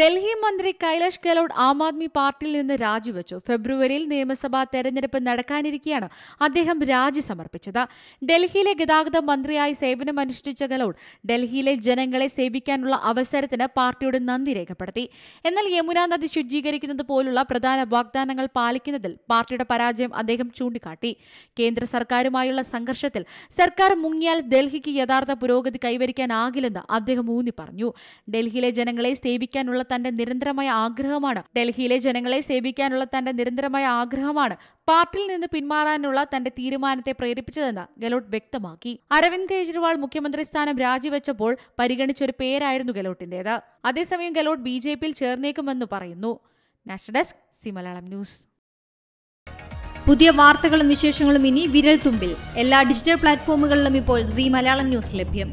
ഡൽഹി മന്ത്രി കൈലാഷ് ഗെഹ്ലോട്ട് ആം ആദ്മി പാർട്ടിയിൽ നിന്ന് രാജിവെച്ചു ഫെബ്രുവരിയിൽ നിയമസഭാ തെരഞ്ഞെടുപ്പ് നടക്കാനിരിക്കെയാണ് അദ്ദേഹം രാജി സമർപ്പിച്ചത് ഡൽഹിയിലെ ഗതാഗത മന്ത്രിയായി സേവനമനുഷ്ഠിച്ച ഗെഹ്ലോട്ട് ഡൽഹിയിലെ ജനങ്ങളെ സേവിക്കാനുള്ള അവസരത്തിന് പാർട്ടിയോട് നന്ദി രേഖപ്പെടുത്തി എന്നാൽ യമുന നദി ശുചീകരിക്കുന്നത് പോലുള്ള പ്രധാന വാഗ്ദാനങ്ങൾ പാലിക്കുന്നതിൽ പാർട്ടിയുടെ പരാജയം അദ്ദേഹം ചൂണ്ടിക്കാട്ടി കേന്ദ്ര സർക്കാരുമായുള്ള സംഘർഷത്തിൽ സർക്കാർ മുങ്ങിയാൽ ഡൽഹിക്ക് യഥാർത്ഥ പുരോഗതി കൈവരിക്കാനാകില്ലെന്ന് അദ്ദേഹം ഊന്നി പറഞ്ഞു ഡൽഹിയിലെ ജനങ്ങളെ സേവിക്കാനുള്ള സേവിക്കാനുള്ള തന്റെ നിരന്തരമായ ആഗ്രഹമാണ് ഡൽഹിയിലെ ജനങ്ങളെ സേവിക്കാനുള്ള തന്റെ നിരന്തരമായ ആഗ്രഹമാണ് പാർട്ടിയിൽ നിന്ന് പിന്മാറാനുള്ള തന്റെ തീരുമാനത്തെ പ്രേരിപ്പിച്ചതെന്ന് ഗെലോട്ട് വ്യക്തമാക്കി അരവിന്ദ് കെജ്രിവാൾ മുഖ്യമന്ത്രി സ്ഥാനം രാജിവെച്ചപ്പോൾ പരിഗണിച്ചൊരു പേരായിരുന്നു ഗെലോട്ടിന്റേത് അതേസമയം ഗെലോട്ട് ബി ജെ പിയിൽ ചേർന്നേക്കുമെന്ന് പറയുന്നു നാഷണൽ ഡെസ്ക് സി ന്യൂസ് പുതിയ വാർത്തകളും വിശേഷങ്ങളും ഇനി വിരൽ തുമ്പിൽ എല്ലാ ഡിജിറ്റൽ പ്ലാറ്റ്ഫോമുകളിലും ഇപ്പോൾ സി മലയാളം ന്യൂസ് ലഭ്യം